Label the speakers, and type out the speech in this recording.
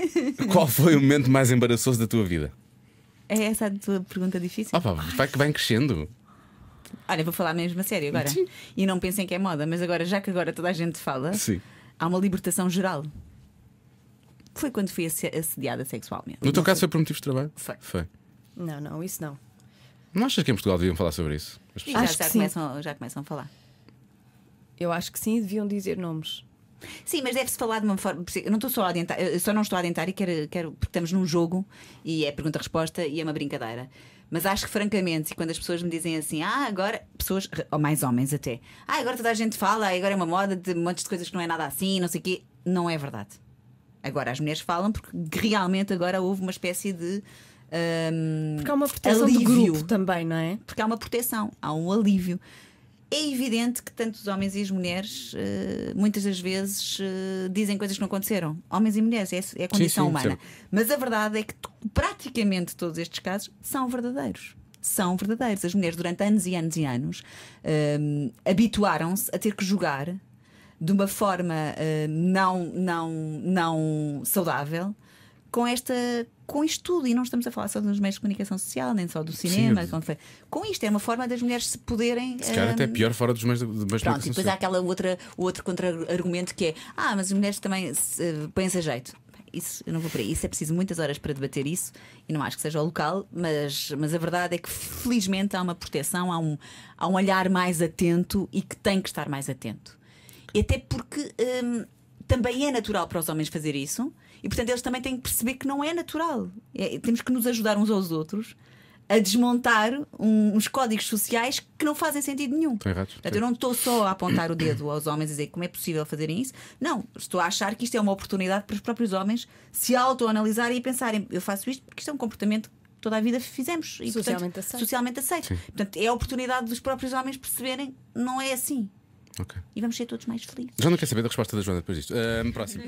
Speaker 1: Qual foi o momento mais embaraçoso da tua vida? É essa a tua pergunta difícil? Opa, vai que vai crescendo. Olha, vou falar mesmo a sério agora. Sim. E não pensem que é moda, mas agora, já que agora toda a gente fala, Sim. há uma libertação geral. Foi quando fui assediada sexualmente. No teu caso foi por motivos de trabalho? Foi. foi. Não, não, isso não. Não achas que em Portugal deviam falar sobre isso? As pessoas... já, começam, já começam a falar. Eu acho que sim, deviam dizer nomes. Sim, mas deve-se falar de uma forma. É eu não estou só a adiantar, só não estou a adiantar e quero, quero. Porque estamos num jogo e é pergunta-resposta e é uma brincadeira. Mas acho que, francamente, quando as pessoas me dizem assim, ah, agora, pessoas, ou mais homens até, ah, agora toda a gente fala, agora é uma moda de montes de coisas que não é nada assim, não sei o quê, não é verdade. Agora as mulheres falam porque realmente agora houve uma espécie de. Um, porque há uma proteção alívio. de grupo também, não é? Porque há uma proteção, há um alívio é evidente que tanto os homens e as mulheres eh, muitas das vezes eh, dizem coisas que não aconteceram. Homens e mulheres, é, é a condição sim, sim, humana. Sim. Mas a verdade é que praticamente todos estes casos são verdadeiros. São verdadeiros. As mulheres, durante anos e anos e anos, um, ehm, habituaram-se a ter que jogar de uma forma uh, não, não, não saudável com esta com isto tudo, e não estamos a falar só dos meios de comunicação social, nem só do cinema, Sim, com isto, é uma forma das mulheres se poderem. Se calhar um... até hum, pior fora dos meios de, de comunicação social. E depois há aquela outra, outro contra-argumento que é: ah, mas as mulheres também se, põem-se a jeito. Isso, eu não vou para isso, é preciso muitas horas para debater isso e não acho que seja o local, mas, mas a verdade é que felizmente há uma proteção, há um, há um olhar mais atento e que tem que estar mais atento. E até porque. Hum, também é natural para os homens fazer isso e, portanto, eles também têm que perceber que não é natural. É, temos que nos ajudar uns aos outros a desmontar um, uns códigos sociais que não fazem sentido nenhum. Tem razão, portanto, eu não estou só a apontar o dedo aos homens e dizer como é possível fazerem isso. Não, estou a achar que isto é uma oportunidade para os próprios homens se autoanalisarem e pensarem: eu faço isto porque isto é um comportamento que toda a vida fizemos e socialmente portanto, aceito. Socialmente aceito. Portanto, é a oportunidade dos próprios homens perceberem não é assim. Okay. E vamos ser todos mais felizes. Já não quero saber da resposta da Joana depois disto. Uh, próximo.